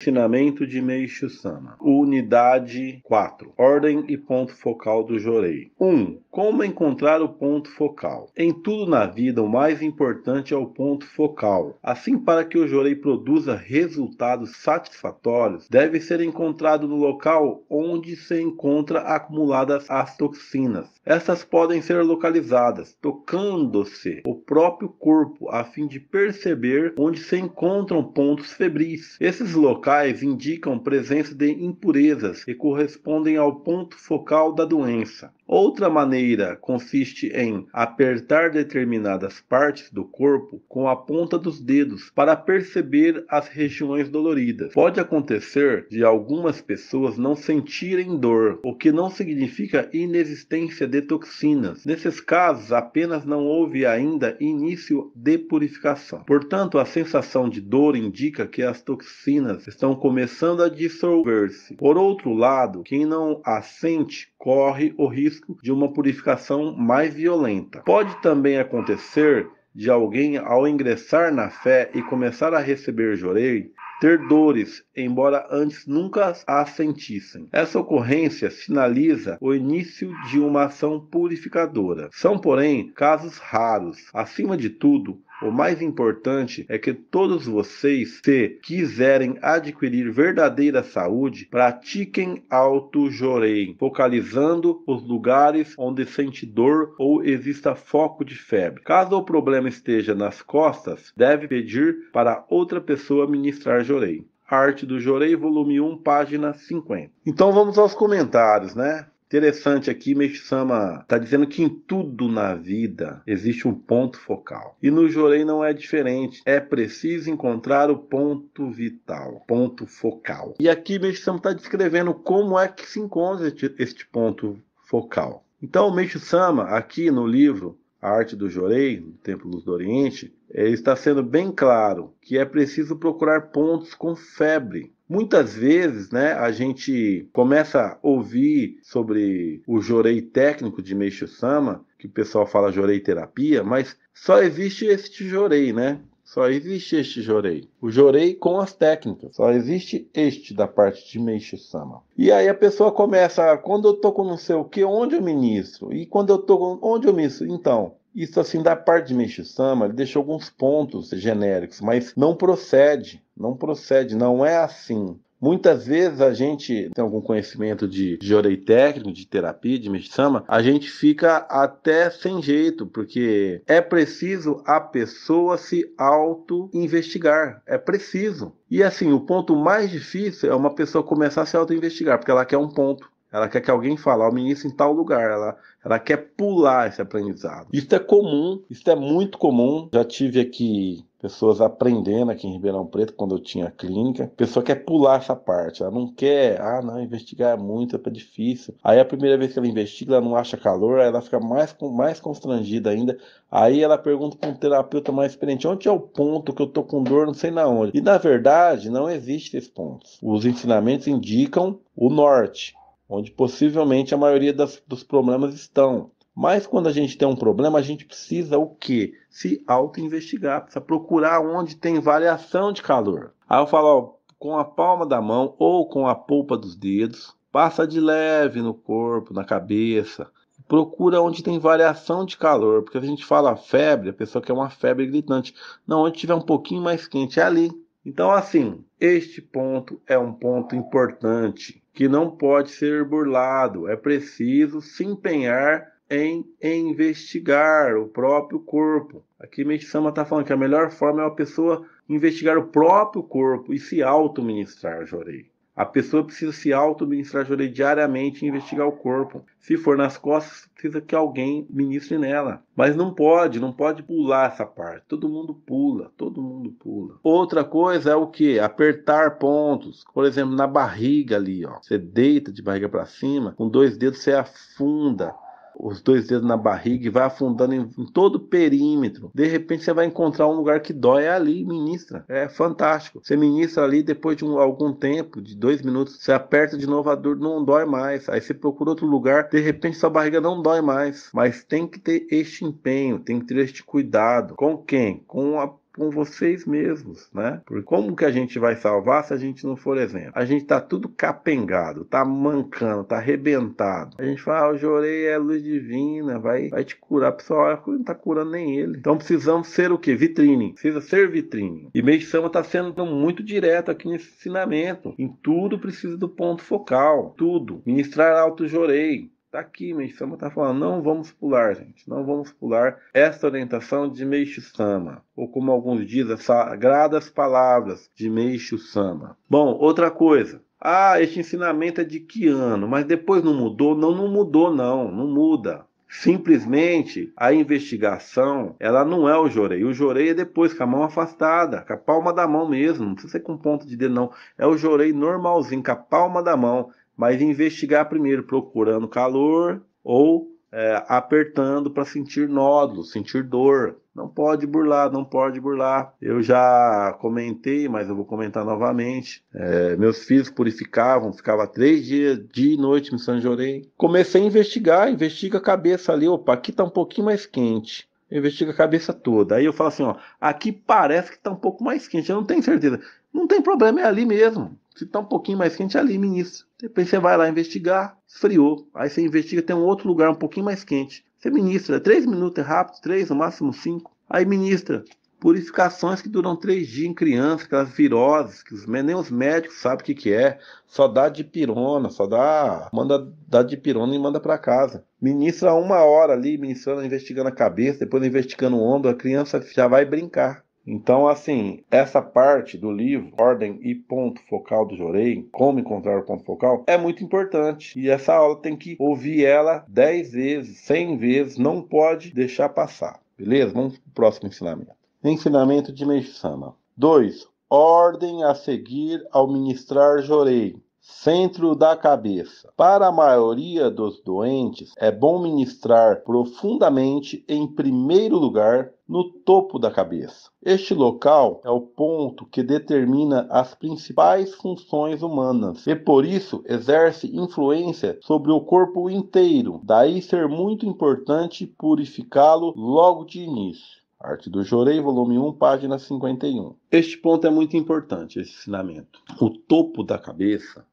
Ensinamento de Meishu Sama. Unidade 4. Ordem e ponto focal do Jorei. 1. Como encontrar o ponto focal? Em tudo na vida, o mais importante é o ponto focal. Assim, para que o Jorei produza resultados satisfatórios, deve ser encontrado no local onde se encontra acumuladas as toxinas. Essas podem ser localizadas tocando-se o próprio corpo a fim de perceber onde se encontram pontos febris. Esses locais locais indicam presença de impurezas e correspondem ao ponto focal da doença. Outra maneira consiste em apertar determinadas partes do corpo com a ponta dos dedos para perceber as regiões doloridas. Pode acontecer de algumas pessoas não sentirem dor, o que não significa inexistência de toxinas. Nesses casos, apenas não houve ainda início de purificação. Portanto, a sensação de dor indica que as toxinas estão começando a dissolver-se. Por outro lado, quem não a sente corre o risco risco de uma purificação mais violenta. Pode também acontecer de alguém, ao ingressar na fé e começar a receber jorei, ter dores, embora antes nunca as sentissem. Essa ocorrência sinaliza o início de uma ação purificadora. São, porém, casos raros. Acima de tudo, o mais importante é que todos vocês, se quiserem adquirir verdadeira saúde, pratiquem auto-jorei, focalizando os lugares onde sente dor ou exista foco de febre. Caso o problema esteja nas costas, deve pedir para outra pessoa ministrar jorei. Arte do Jorei, volume 1, página 50. Então vamos aos comentários, né? Interessante aqui, Meshama está dizendo que em tudo na vida existe um ponto focal. E no Jorei não é diferente. É preciso encontrar o ponto vital, ponto focal. E aqui Meshama está descrevendo como é que se encontra este ponto focal. Então, Meshama, aqui no livro A Arte do Jorei, no Templo Luz do Oriente, está sendo bem claro que é preciso procurar pontos com febre Muitas vezes, né, a gente começa a ouvir sobre o jorei técnico de Meishu Sama, que o pessoal fala jorei terapia, mas só existe este jorei, né? Só existe este jorei. O jorei com as técnicas. Só existe este da parte de Meishu Sama. E aí a pessoa começa, ah, quando eu tô com não sei o que, onde eu ministro? E quando eu tô com onde eu ministro? Então, isso, assim, da parte de Meishu-sama, ele deixou alguns pontos genéricos, mas não procede, não procede, não é assim. Muitas vezes a gente tem algum conhecimento de jorei técnico, de terapia, de Mishama, a gente fica até sem jeito, porque é preciso a pessoa se auto-investigar. É preciso. E assim, o ponto mais difícil é uma pessoa começar a se auto-investigar, porque ela quer um ponto. Ela quer que alguém fale, o ministro em tal lugar. Ela, ela quer pular esse aprendizado. Isso é comum, isso é muito comum. Já tive aqui pessoas aprendendo aqui em Ribeirão Preto, quando eu tinha clínica. A pessoa quer pular essa parte, ela não quer, ah, não, investigar é muito, é difícil. Aí a primeira vez que ela investiga, ela não acha calor, aí ela fica mais, mais constrangida ainda. Aí ela pergunta para um terapeuta mais experiente: onde é o ponto que eu tô com dor, não sei na onde. E na verdade, não existe esse pontos. Os ensinamentos indicam o norte onde possivelmente a maioria das, dos problemas estão. Mas quando a gente tem um problema, a gente precisa o quê? Se auto-investigar, precisa procurar onde tem variação de calor. Aí eu falo, ó, com a palma da mão ou com a polpa dos dedos, passa de leve no corpo, na cabeça. Procura onde tem variação de calor, porque a gente fala febre, a pessoa quer uma febre gritante. Não, onde tiver um pouquinho mais quente é ali. Então, assim, este ponto é um ponto importante que não pode ser burlado. É preciso se empenhar em investigar o próprio corpo. Aqui Meixama está falando que a melhor forma é a pessoa investigar o próprio corpo e se auto-ministrar, Jorei. A pessoa precisa se auto-ministrar diariamente e investigar o corpo. Se for nas costas, precisa que alguém ministre nela. Mas não pode, não pode pular essa parte. Todo mundo pula, todo mundo pula. Outra coisa é o que? Apertar pontos. Por exemplo, na barriga ali, ó. Você deita de barriga para cima, com dois dedos você afunda os dois dedos na barriga e vai afundando em, em todo o perímetro. De repente você vai encontrar um lugar que dói é ali, ministra. É fantástico. Você ministra ali depois de um, algum tempo, de dois minutos, você aperta de novo a dor, não dói mais. Aí você procura outro lugar, de repente sua barriga não dói mais. Mas tem que ter este empenho, tem que ter este cuidado. Com quem? Com a com vocês mesmos, né? Porque como que a gente vai salvar se a gente não for exemplo? A gente tá tudo capengado, tá mancando, tá arrebentado. A gente fala, ah, o Jorei é luz divina, vai, vai te curar. pessoal olha, não tá curando nem ele. Então precisamos ser o que? Vitrine. Precisa ser vitrine. E meio de tá sendo muito direto aqui nesse ensinamento. Em tudo precisa do ponto focal. Tudo. Ministrar alto Jorei Tá aqui, Sama tá falando, não vamos pular, gente, não vamos pular essa orientação de Sama, ou como alguns dizem, sagradas palavras de Sama. Bom, outra coisa, ah, este ensinamento é de que ano? Mas depois não mudou? Não, não mudou não, não muda. Simplesmente a investigação, ela não é o jorei. O jorei é depois com a mão afastada, com a palma da mão mesmo. Não precisa ser com ponta de dedo, não. É o jorei normalzinho, com a palma da mão mas investigar primeiro procurando calor ou é, apertando para sentir nódulos, sentir dor. Não pode burlar, não pode burlar. Eu já comentei, mas eu vou comentar novamente. É, meus filhos purificavam, ficava três dias, dia e noite me sanjorei. Comecei a investigar, investiga a cabeça ali, opa, aqui está um pouquinho mais quente. Investiga investigo a cabeça toda. Aí eu falo assim, ó, aqui parece que está um pouco mais quente, eu não tenho certeza. Não tem problema, é ali mesmo. Se tá um pouquinho mais quente, ali ministra. Depois você vai lá investigar, esfriou. Aí você investiga, tem um outro lugar um pouquinho mais quente. Você ministra, é três minutos é rápido, três, no máximo cinco. Aí ministra purificações que duram três dias em criança, aquelas viroses, que os, nem os médicos sabem o que, que é. Só dá de pirona, só dá. Manda dá de pirona e manda para casa. Ministra uma hora ali, ministrando, investigando a cabeça, depois investigando o ombro, a criança já vai brincar. Então, assim, essa parte do livro, Ordem e Ponto Focal do Jorei, Como Encontrar o Ponto Focal, é muito importante. E essa aula tem que ouvir ela 10 vezes, 100 vezes, não pode deixar passar. Beleza? Vamos para o próximo ensinamento. Ensinamento de Meiji-sama. 2. Ordem a seguir ao ministrar Jorei centro da cabeça. Para a maioria dos doentes, é bom ministrar profundamente, em primeiro lugar, no topo da cabeça. Este local é o ponto que determina as principais funções humanas e por isso exerce influência sobre o corpo inteiro. Daí ser muito importante purificá-lo logo de início. Arte do Jorei, volume 1, página 51. Este ponto é muito importante, esse ensinamento. O topo da cabeça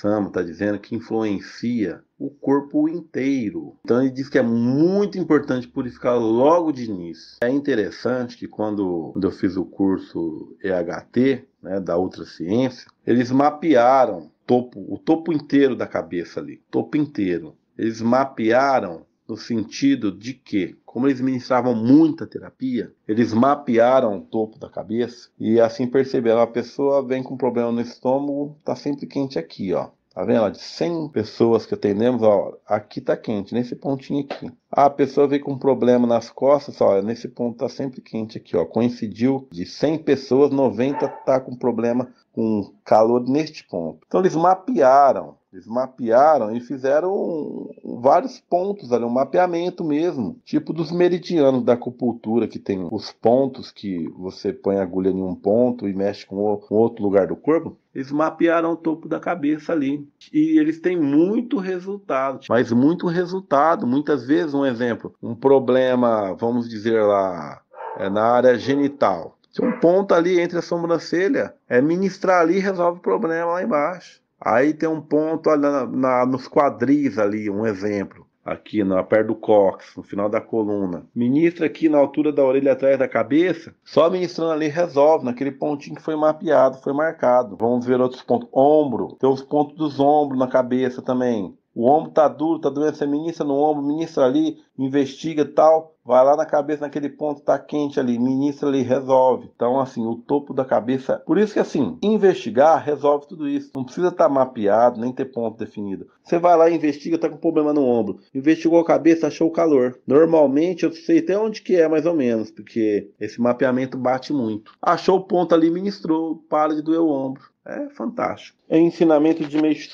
Samo está dizendo que influencia o corpo inteiro. Então ele diz que é muito importante purificar logo de início. É interessante que quando, quando eu fiz o curso EHT, né, da outra ciência, eles mapearam topo, o topo inteiro da cabeça ali, topo inteiro. Eles mapearam no sentido de que, como eles ministravam muita terapia, eles mapearam o topo da cabeça e assim perceberam a pessoa vem com problema no estômago, tá sempre quente aqui, ó. Tá vendo? De 100 pessoas que atendemos, ó, aqui tá quente, nesse pontinho aqui. Ah, a pessoa veio com problema nas costas, olha, nesse ponto tá sempre quente aqui, ó. Coincidiu de 100 pessoas, 90 tá com problema com calor neste ponto. Então eles mapearam eles mapearam e fizeram vários pontos ali, um mapeamento mesmo, tipo dos meridianos da acupuntura, que tem os pontos que você põe a agulha em um ponto e mexe com outro lugar do corpo. Eles mapearam o topo da cabeça ali. E eles têm muito resultado, mas muito resultado. Muitas vezes, um exemplo, um problema, vamos dizer lá, é na área genital. Se um ponto ali entre a sobrancelha, é ministrar ali resolve o problema lá embaixo. Aí tem um ponto olha, na, na, nos quadris ali, um exemplo. Aqui na perto do cox, no final da coluna. Ministra aqui na altura da orelha atrás da cabeça. Só ministrando ali resolve, naquele pontinho que foi mapeado, foi marcado. Vamos ver outros pontos. Ombro. Tem os pontos dos ombros na cabeça também o ombro tá duro, tá doendo, você ministra no ombro, ministra ali, investiga tal, vai lá na cabeça, naquele ponto tá quente ali, ministra ali, resolve. Então, assim, o topo da cabeça. Por isso que, assim, investigar resolve tudo isso. Não precisa estar tá mapeado, nem ter ponto definido. Você vai lá, investiga, tá com problema no ombro. Investigou a cabeça, achou o calor. Normalmente, eu sei até onde que é, mais ou menos, porque esse mapeamento bate muito. Achou o ponto ali, ministrou, para de doer o ombro. É fantástico. É ensinamento de Meixo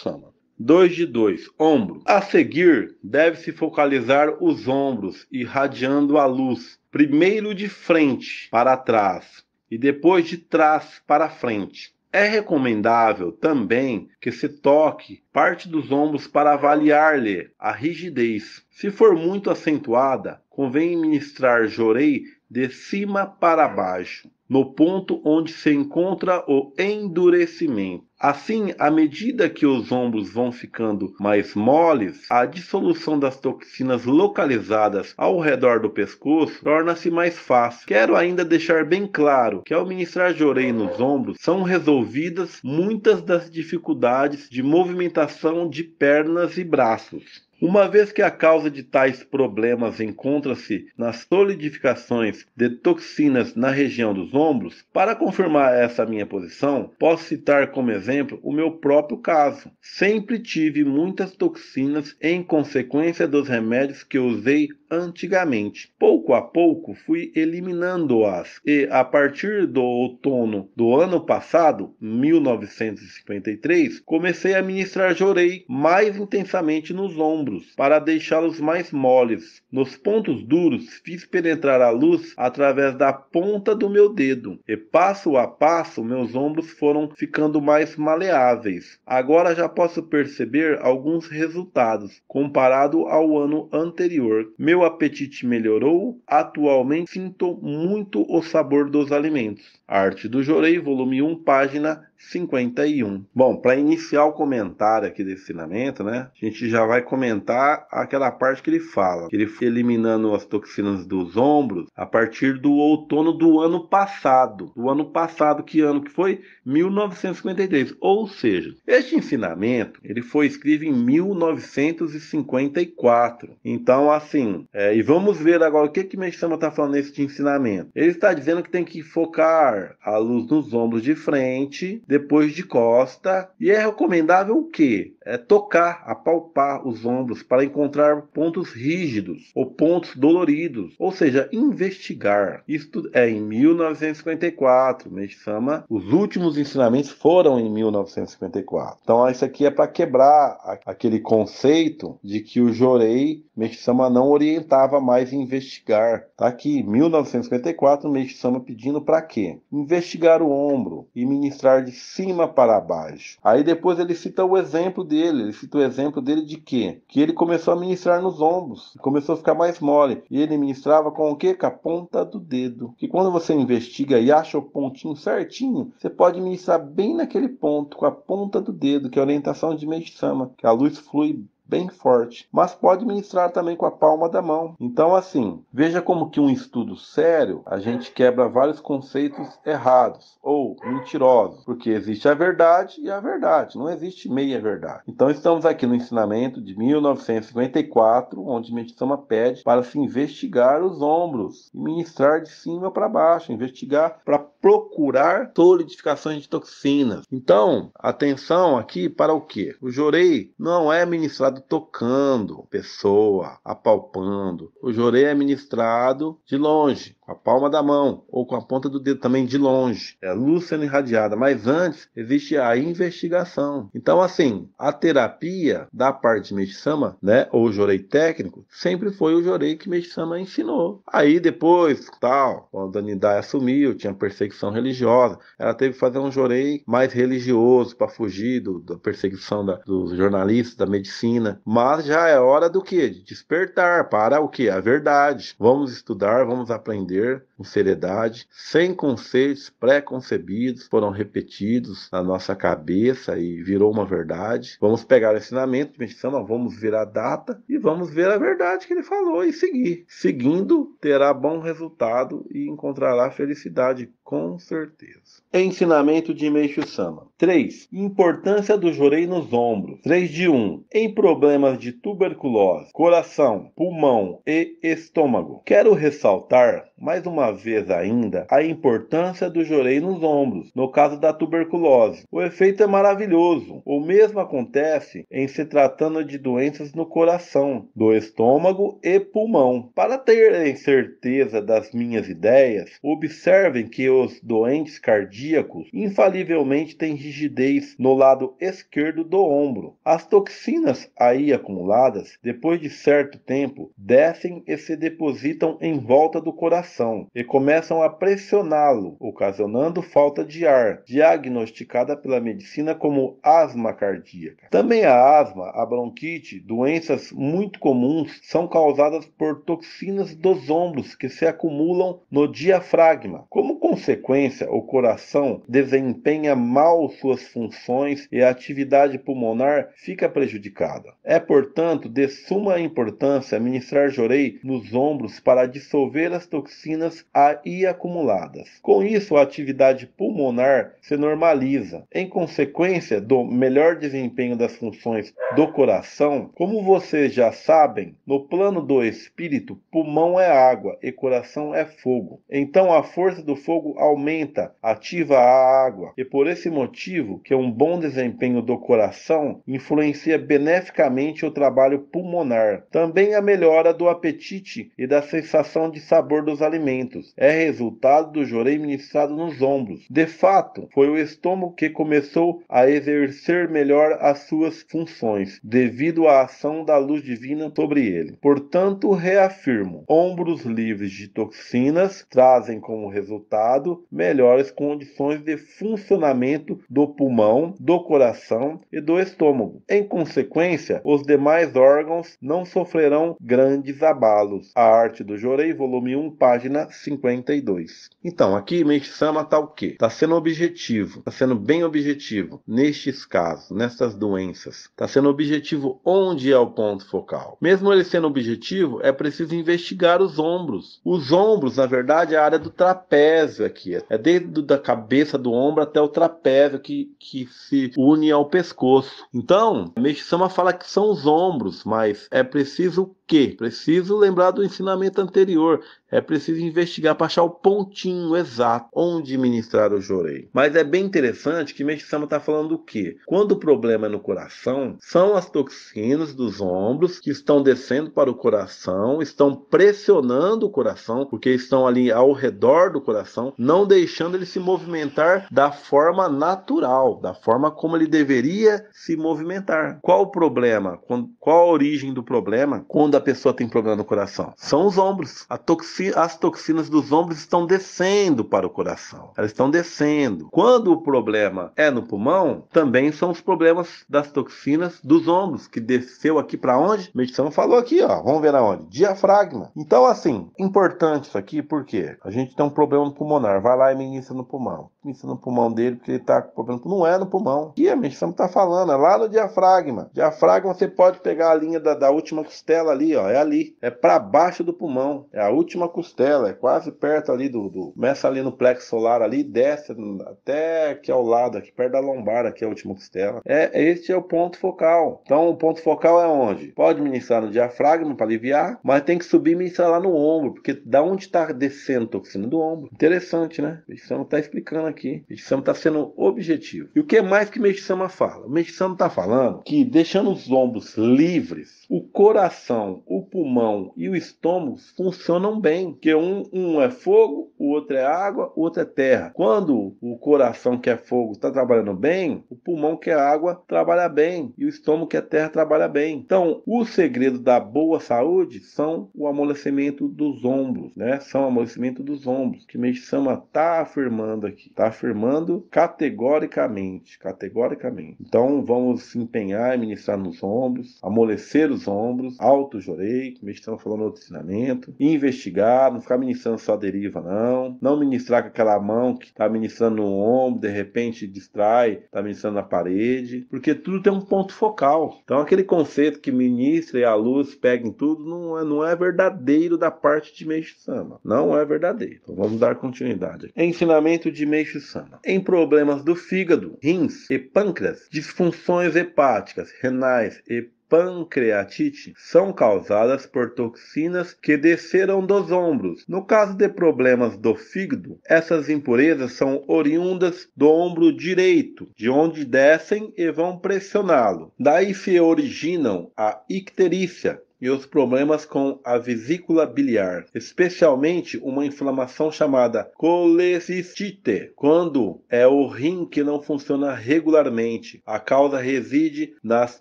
2 de 2, ombro. A seguir, deve-se focalizar os ombros irradiando a luz, primeiro de frente para trás e depois de trás para frente. É recomendável também que se toque parte dos ombros para avaliar-lhe a rigidez. Se for muito acentuada, convém ministrar jorei de cima para baixo, no ponto onde se encontra o endurecimento. Assim, à medida que os ombros vão ficando mais moles, a dissolução das toxinas localizadas ao redor do pescoço torna-se mais fácil. Quero ainda deixar bem claro que ao ministrar jorei nos ombros são resolvidas muitas das dificuldades de movimentação de pernas e braços. Uma vez que a causa de tais problemas encontra-se nas solidificações de toxinas na região dos ombros, para confirmar essa minha posição, posso citar como exemplo o meu próprio caso. Sempre tive muitas toxinas em consequência dos remédios que usei antigamente. Pouco a pouco fui eliminando-as e a partir do outono do ano passado, 1953, comecei a ministrar jorei mais intensamente nos ombros para deixá-los mais moles. Nos pontos duros fiz penetrar a luz através da ponta do meu dedo, e passo a passo meus ombros foram ficando mais maleáveis. Agora já posso perceber alguns resultados comparado ao ano anterior. Meu apetite melhorou, atualmente sinto muito o sabor dos alimentos. Arte do Jorei, volume 1, página 51. Bom, para iniciar o comentário aqui desse ensinamento, né? A gente já vai comentar aquela parte que ele fala, que ele foi eliminando as toxinas dos ombros a partir do outono do ano passado. Do ano passado, que ano que foi? 1953. Ou seja, este ensinamento ele foi escrito em 1954. Então, assim, é, e vamos ver agora o que que Meshama está falando nesse ensinamento. Ele está dizendo que tem que focar a luz nos ombros de frente depois de costa. E é recomendável o quê? É tocar, apalpar os ombros para encontrar pontos rígidos ou pontos doloridos, ou seja, investigar. Isto é em 1954. Meishama, os últimos ensinamentos foram em 1954. Então isso aqui é para quebrar aquele conceito de que o Jorei Meishama não orientava mais em investigar. Tá aqui, 1954, Meishama pedindo para quê? Investigar o ombro e ministrar de cima para baixo. Aí depois ele cita o exemplo dele, ele cita o exemplo dele de quê? Que ele começou a ministrar nos ombros, começou a ficar mais mole. E ele ministrava com o quê? Com a ponta do dedo. Que quando você investiga e acha o pontinho certinho, você pode ministrar bem naquele ponto, com a ponta do dedo, que é a orientação de Meishama, que a luz flui bem forte, mas pode ministrar também com a palma da mão. Então, assim, veja como que um estudo sério a gente quebra vários conceitos errados ou mentirosos, porque existe a verdade e a verdade, não existe meia verdade. Então, estamos aqui no ensinamento de 1954, onde Mitsama pede para se investigar os ombros e ministrar de cima para baixo, investigar para procurar solidificações de toxinas. Então, atenção aqui para o que? O jorei não é ministrado tocando pessoa, apalpando. O jorei é ministrado de longe com a palma da mão ou com a ponta do dedo também de longe. É a luz sendo irradiada, mas antes existe a investigação. Então, assim, a terapia da parte de Meshama, né, ou jorei técnico, sempre foi o jorei que Meshama ensinou. Aí depois, tal, quando a Nidai assumiu, tinha perseguição religiosa, ela teve que fazer um jorei mais religioso para fugir do, da perseguição da, dos jornalistas, da medicina. Mas já é hora do que? De despertar para o que? A verdade. Vamos estudar, vamos aprender responder com seriedade, sem conceitos pré-concebidos, foram repetidos na nossa cabeça e virou uma verdade. Vamos pegar o ensinamento de Mishama, vamos ver a data e vamos ver a verdade que ele falou e seguir. Seguindo, terá bom resultado e encontrará felicidade com certeza. Ensinamento de Meixo Sama. 3. Importância do jorei nos ombros. 3 de 1. Em problemas de tuberculose, coração, pulmão e estômago. Quero ressaltar mais uma vez ainda a importância do jorei nos ombros, no caso da tuberculose. O efeito é maravilhoso. O mesmo acontece em se tratando de doenças no coração, do estômago e pulmão. Para terem certeza das minhas ideias, observem que o os doentes cardíacos infalivelmente têm rigidez no lado esquerdo do ombro. As toxinas aí acumuladas, depois de certo tempo, descem e se depositam em volta do coração e começam a pressioná-lo, ocasionando falta de ar, diagnosticada pela medicina como asma cardíaca. Também a asma, a bronquite, doenças muito comuns, são causadas por toxinas dos ombros que se acumulam no diafragma. Como consequência, o coração desempenha mal suas funções e a atividade pulmonar fica prejudicada. É, portanto, de suma importância administrar jorei nos ombros para dissolver as toxinas aí acumuladas. Com isso, a atividade pulmonar se normaliza. Em consequência do melhor desempenho das funções do coração, como vocês já sabem, no plano do espírito, pulmão é água e coração é fogo. Então, a força do fogo aumenta, ativa a água, e por esse motivo que um bom desempenho do coração influencia beneficamente o trabalho pulmonar. Também a melhora do apetite e da sensação de sabor dos alimentos é resultado do jorei ministrado nos ombros. De fato, foi o estômago que começou a exercer melhor as suas funções, devido à ação da luz divina sobre ele. Portanto, reafirmo: ombros livres de toxinas trazem como resultado melhores condições de funcionamento do pulmão, do coração e do estômago. Em consequência, os demais órgãos não sofrerão grandes abalos. A Arte do Jorei, volume 1, página 52. Então, aqui Meishama está o quê? Está sendo objetivo, está sendo bem objetivo nestes casos, nessas doenças. Está sendo objetivo onde é o ponto focal. Mesmo ele sendo objetivo, é preciso investigar os ombros. Os ombros, na verdade, é a área do trapézio é aqui. É desde da cabeça do ombro até o trapézio que, que se une ao pescoço. Então, Meshama fala que são os ombros, mas é preciso quê? Preciso lembrar do ensinamento anterior. É preciso investigar para achar o pontinho exato onde ministrar o jorei. Mas é bem interessante que Sama está falando o quê? Quando o problema é no coração, são as toxinas dos ombros que estão descendo para o coração, estão pressionando o coração, porque estão ali ao redor do coração, não deixando ele se movimentar da forma natural, da forma como ele deveria se movimentar. Qual o problema? Qual a origem do problema? Quando a pessoa tem problema no coração? São os ombros. Toxi, as toxinas dos ombros estão descendo para o coração. Elas estão descendo. Quando o problema é no pulmão, também são os problemas das toxinas dos ombros, que desceu aqui para onde? A medição falou aqui, ó. Vamos ver aonde? Diafragma. Então, assim, importante isso aqui, Por quê? a gente tem um problema pulmonar. Vai lá e ministra no pulmão. inicia no pulmão dele, porque ele está com problema. Não é no pulmão. E a medição está falando, é lá no diafragma. Diafragma, você pode pegar a linha da, da última costela ali, ó, é ali, é para baixo do pulmão, é a última costela, é quase perto ali do, do começa ali no plexo solar ali, desce até aqui ao lado, aqui perto da lombar, aqui é a última costela. É, este é o ponto focal. Então, o ponto focal é onde? Pode ministrar no diafragma para aliviar, mas tem que subir e ministrar lá no ombro, porque da onde está descendo a toxina do ombro. Interessante, né? O Medicama está explicando aqui. O Medicama está sendo objetivo. E o que mais que o Medicama fala? O Medicama está falando que deixando os ombros livres o coração, o pulmão e o estômago funcionam bem, que um, um é fogo, o outro é água, o outro é terra. Quando o coração, que é fogo, está trabalhando bem, o pulmão, que é água, trabalha bem e o estômago, que é terra, trabalha bem. Então, o segredo da boa saúde são o amolecimento dos ombros, né? São o amolecimento dos ombros, que Meixama está afirmando aqui, está afirmando categoricamente, categoricamente. Então, vamos se empenhar em ministrar nos ombros, amolecer os os ombros, auto-joreico, meditação falando outro ensinamento, investigar, não ficar ministrando só a deriva, não, não ministrar com aquela mão que está ministrando no ombro, de repente distrai, está ministrando na parede, porque tudo tem um ponto focal. Então, aquele conceito que ministra e a luz pega em tudo não é, não é verdadeiro da parte de Meixo Sama. Não é verdadeiro. Então, vamos dar continuidade. Ensinamento de Meixo Sama. Em problemas do fígado, rins e pâncreas, disfunções hepáticas, renais e pancreatite são causadas por toxinas que desceram dos ombros. No caso de problemas do fígado, essas impurezas são oriundas do ombro direito, de onde descem e vão pressioná-lo. Daí se originam a icterícia, e os problemas com a vesícula biliar, especialmente uma inflamação chamada colecistite, quando é o rim que não funciona regularmente. A causa reside nas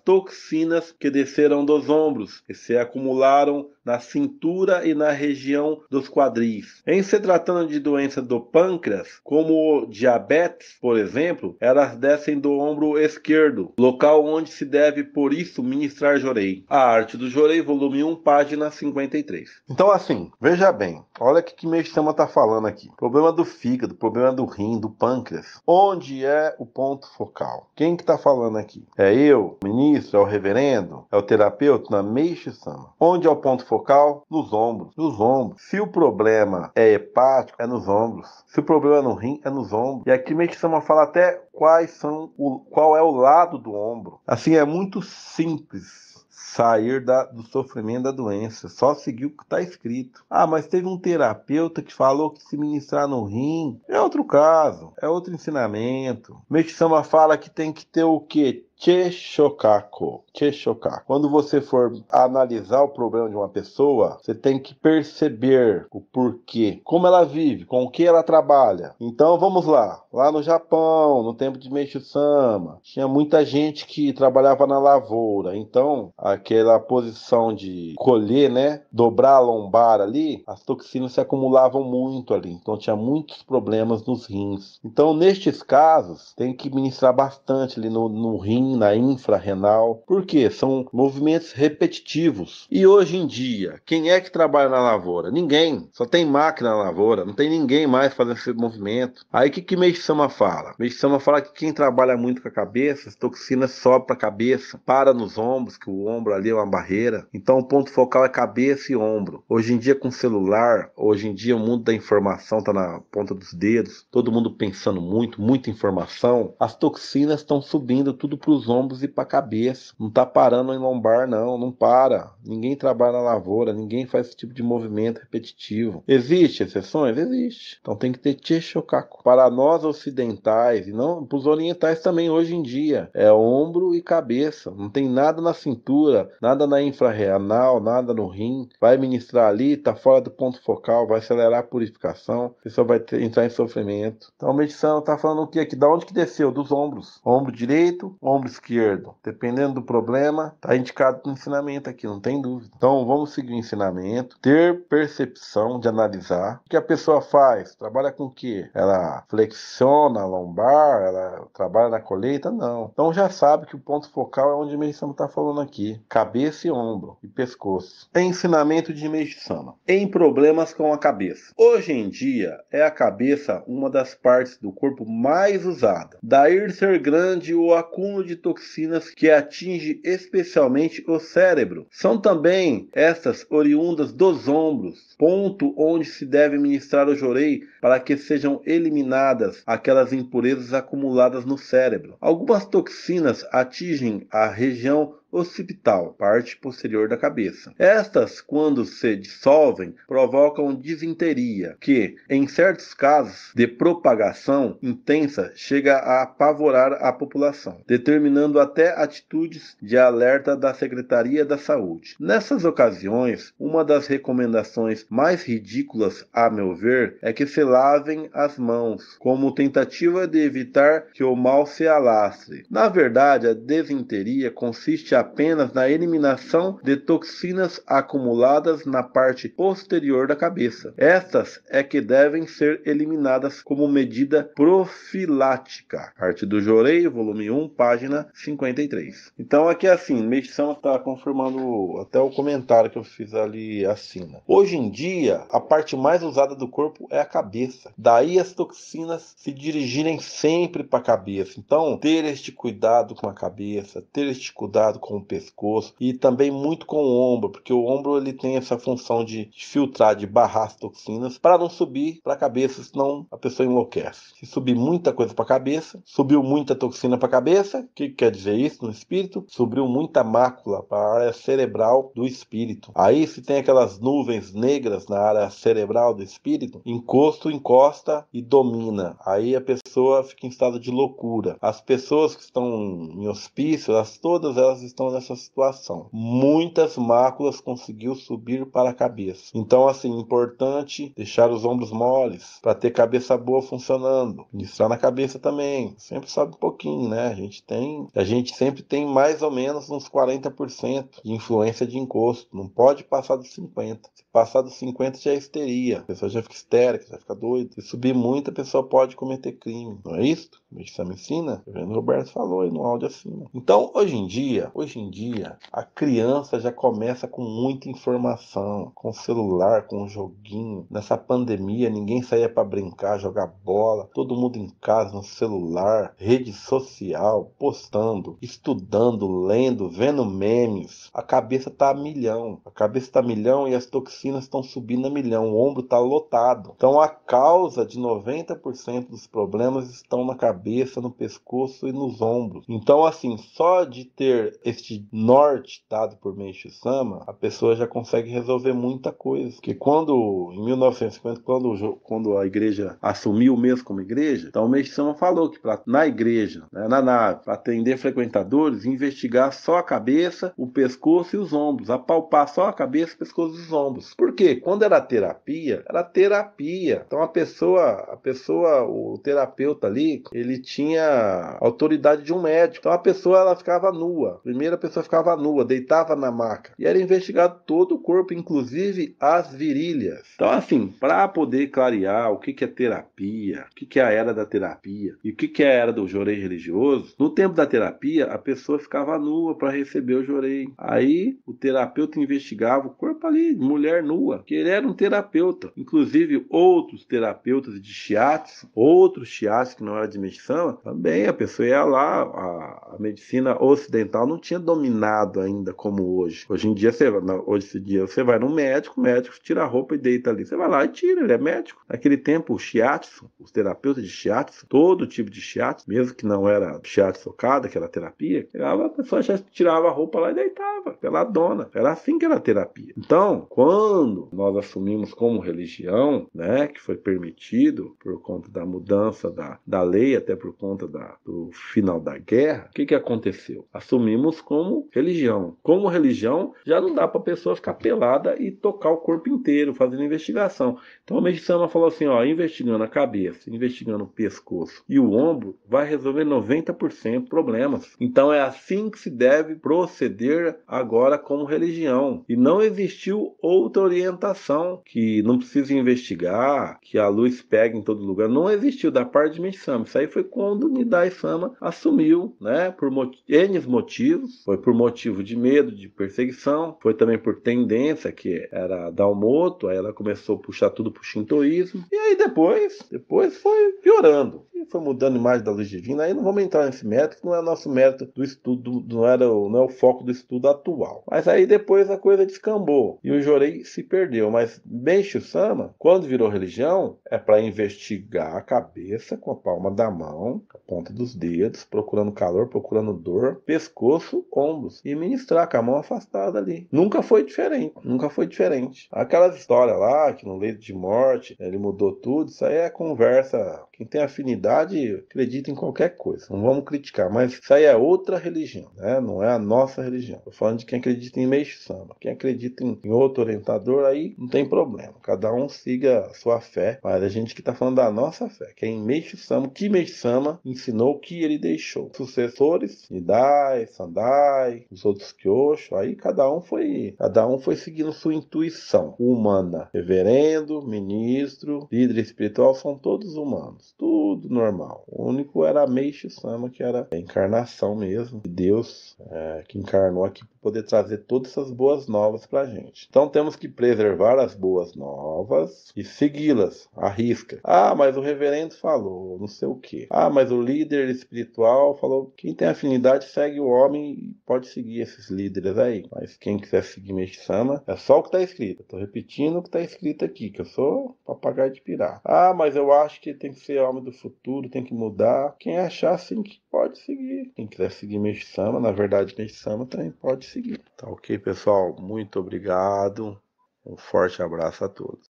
toxinas que desceram dos ombros e se acumularam na cintura e na região dos quadris. Em se tratando de doenças do pâncreas, como o diabetes, por exemplo, elas descem do ombro esquerdo, local onde se deve, por isso, ministrar jorei. A arte do jorei volume 1, página 53. Então, assim, veja bem, olha o que, que Mestama está falando aqui. Problema do fígado, problema do rim, do pâncreas. Onde é o ponto focal? Quem que está falando aqui? É eu, o ministro, é o reverendo, é o terapeuta? Na é Sama. Onde é o ponto focal? Nos ombros. Nos ombros. Se o problema é hepático, é nos ombros. Se o problema é no rim, é nos ombros. E aqui Sama fala até quais são o, qual é o lado do ombro. Assim é muito simples sair da, do sofrimento da doença, só seguir o que está escrito. Ah, mas teve um terapeuta que falou que se ministrar no rim é outro caso, é outro ensinamento. Meixama fala que tem que ter o quê? Queixocaco. Queixocaco. Quando você for analisar o problema de uma pessoa, você tem que perceber o porquê, como ela vive, com o que ela trabalha. Então vamos lá. Lá no Japão, no tempo de Meishu sama tinha muita gente que trabalhava na lavoura. Então, aquela posição de colher, né, dobrar a lombar ali, as toxinas se acumulavam muito ali. Então tinha muitos problemas nos rins. Então, nestes casos, tem que ministrar bastante ali no, no rim na infrarrenal, porque são movimentos repetitivos. E hoje em dia, quem é que trabalha na lavoura? Ninguém. Só tem máquina na lavoura, não tem ninguém mais fazendo esse movimento. Aí o que, que Meishama fala? Meishama fala que quem trabalha muito com a cabeça, as toxinas sobem para a cabeça, para nos ombros, que o ombro ali é uma barreira. Então o ponto focal é cabeça e ombro. Hoje em dia com celular, hoje em dia o mundo da informação está na ponta dos dedos, todo mundo pensando muito, muita informação, as toxinas estão subindo tudo para os ombros e para a cabeça. Não está parando em lombar, não. Não para. Ninguém trabalha na lavoura, ninguém faz esse tipo de movimento repetitivo. Existe exceções? Existe. Então tem que ter tchechocaco. Para nós ocidentais, e não para os orientais também hoje em dia, é ombro e cabeça. Não tem nada na cintura, nada na infrarreanal, nada no rim. Vai ministrar ali, está fora do ponto focal, vai acelerar a purificação, Você só vai ter, entrar em sofrimento. Então a medição está falando o que aqui? Da onde que desceu? Dos ombros. Ombro direito, ombro ombro esquerdo. Dependendo do problema, está indicado o ensinamento aqui, não tem dúvida. Então vamos seguir o ensinamento, ter percepção de analisar o que a pessoa faz, trabalha com o que? Ela flexiona a lombar, ela trabalha na colheita? Não. Então já sabe que o ponto focal é onde Meiji Sama está falando aqui: cabeça e ombro e pescoço. É ensinamento de Meiji Sama. Em problemas com a cabeça. Hoje em dia é a cabeça uma das partes do corpo mais usada. Daí ser grande o acúmulo de de toxinas que atinge especialmente o cérebro. São também estas oriundas dos ombros, ponto onde se deve ministrar o jorei para que sejam eliminadas aquelas impurezas acumuladas no cérebro. Algumas toxinas atingem a região occipital, parte posterior da cabeça. Estas, quando se dissolvem, provocam disenteria, que, em certos casos de propagação intensa, chega a apavorar a população, determinando até atitudes de alerta da Secretaria da Saúde. Nessas ocasiões, uma das recomendações mais ridículas, a meu ver, é que se lavem as mãos, como tentativa de evitar que o mal se alastre. Na verdade, a desinteria consiste a apenas na eliminação de toxinas acumuladas na parte posterior da cabeça. Estas é que devem ser eliminadas como medida profilática. Arte do Jorei, volume 1, página 53. Então aqui é assim, medição está confirmando até o comentário que eu fiz ali acima. Hoje em dia, a parte mais usada do corpo é a cabeça. Daí as toxinas se dirigirem sempre para a cabeça. Então, ter este cuidado com a cabeça, ter este cuidado com com o pescoço e também muito com o ombro, porque o ombro ele tem essa função de filtrar, de barrar as toxinas para não subir para a cabeça, senão a pessoa enlouquece. Se subir muita coisa para a cabeça, subiu muita toxina para a cabeça, o que quer dizer isso no espírito? Subiu muita mácula para a área cerebral do espírito. Aí se tem aquelas nuvens negras na área cerebral do espírito, encosto, encosta e domina. Aí a pessoa fica em estado de loucura. As pessoas que estão em hospício, elas, todas elas estão nessa situação. Muitas máculas conseguiu subir para a cabeça. Então, assim, importante deixar os ombros moles para ter cabeça boa funcionando. Ministrar na cabeça também. Sempre sabe um pouquinho, né? A gente tem, a gente sempre tem mais ou menos uns 40% de influência de encosto. Não pode passar dos 50. Se passar dos 50 já é histeria. A pessoa já fica histérica, já fica doida. Se subir muito, a pessoa pode cometer crime. Não é isso? É ensina, o Reverendo Roberto falou aí no áudio acima. Então, hoje em dia, hoje em dia, a criança já começa com muita informação, com celular, com um joguinho. Nessa pandemia, ninguém saía para brincar, jogar bola, todo mundo em casa, no celular, rede social, postando, estudando, lendo, vendo memes. A cabeça tá a milhão, a cabeça tá a milhão e as toxinas estão subindo a milhão, o ombro tá lotado. Então, a causa de 90% dos problemas estão na cabeça cabeça, no pescoço e nos ombros. Então, assim, só de ter este norte dado por Meishu Sama, a pessoa já consegue resolver muita coisa. Porque quando, em 1950, quando, quando a igreja assumiu mesmo como igreja, então o Meishu Sama falou que pra, na igreja, né, na nave, para atender frequentadores, investigar só a cabeça, o pescoço e os ombros, apalpar só a cabeça, o pescoço e os ombros. Por quê? Quando era terapia, era terapia. Então a pessoa, a pessoa, o terapeuta ali, ele ele tinha autoridade de um médico. Então a pessoa ela ficava nua. Primeiro a pessoa ficava nua, deitava na maca. E era investigado todo o corpo, inclusive as virilhas. Então, assim, para poder clarear o que, que é terapia, o que, que é a era da terapia e o que, que é a era do jorei religioso, no tempo da terapia a pessoa ficava nua para receber o jorei. Aí o terapeuta investigava o corpo ali, mulher nua, que ele era um terapeuta. Inclusive outros terapeutas de shiatsu, outros shiatsu que não era de medicina também a pessoa ia lá, a, a, medicina ocidental não tinha dominado ainda como hoje. Hoje em dia, você, hoje em dia, você vai no médico, o médico tira a roupa e deita ali. Você vai lá e tira, ele é médico. Naquele tempo, o shiatsu, os terapeutas de shiatsu, todo tipo de shiatsu, mesmo que não era shiatsu socada, que era terapia, a pessoa já tirava a roupa lá e deitava, pela dona. Era assim que era a terapia. Então, quando nós assumimos como religião, né, que foi permitido por conta da mudança da, da lei até até por conta da, do final da guerra, o que, que aconteceu? Assumimos como religião. Como religião, já não dá para a pessoa ficar pelada e tocar o corpo inteiro, fazendo investigação. Então a Medicina falou assim: ó, investigando a cabeça, investigando o pescoço e o ombro, vai resolver 90% problemas. Então é assim que se deve proceder agora como religião. E não existiu outra orientação que não precisa investigar, que a luz pega em todo lugar. Não existiu da parte de Medicina. Isso aí foi quando Nidai Sama assumiu, né? Por motivos, N motivos. Foi por motivo de medo, de perseguição, foi também por tendência, que era Dalmoto, aí ela começou a puxar tudo pro shintoísmo. E aí depois, depois foi piorando foi mudando a imagem da luz divina. Aí não vamos entrar nesse mérito, que não é nosso mérito do estudo, não, era o, não é o foco do estudo atual. Mas aí depois a coisa descambou e o Jorei se perdeu. Mas Benshi Sama, quando virou religião, é para investigar a cabeça com a palma da mão, a ponta dos dedos, procurando calor, procurando dor, pescoço, ombros e ministrar com a mão afastada ali. Nunca foi diferente, nunca foi diferente. Aquelas histórias lá que no leito de morte ele mudou tudo, isso aí é conversa quem tem afinidade acredita em qualquer coisa. Não vamos criticar, mas isso aí é outra religião, né? Não é a nossa religião. Estou falando de quem acredita em Meixo Samba. Quem acredita em, outro orientador, aí não tem problema. Cada um siga a sua fé, mas a gente que está falando da nossa fé, que é em Meixo Sama, que Meixo Sama ensinou que ele deixou. Sucessores, Nidai, Sandai, os outros Kyosho, aí cada um foi, cada um foi seguindo sua intuição humana. Reverendo, ministro, líder espiritual são todos humanos tudo normal. O único era Meishi Sama, que era a encarnação mesmo de Deus, é, que encarnou aqui para poder trazer todas essas boas novas para a gente. Então temos que preservar as boas novas e segui-las à risca. Ah, mas o reverendo falou, não sei o que. Ah, mas o líder espiritual falou: quem tem afinidade segue o homem e pode seguir esses líderes aí. Mas quem quiser seguir Meishi Sama, é só o que está escrito. Estou repetindo o que está escrito aqui, que eu sou papagaio de pirata. Ah, mas eu acho que tem que ser ser homem do futuro, tem que mudar. Quem achar assim que pode seguir. Quem quiser seguir Mesh na verdade Mesh também pode seguir. Tá ok, pessoal? Muito obrigado. Um forte abraço a todos.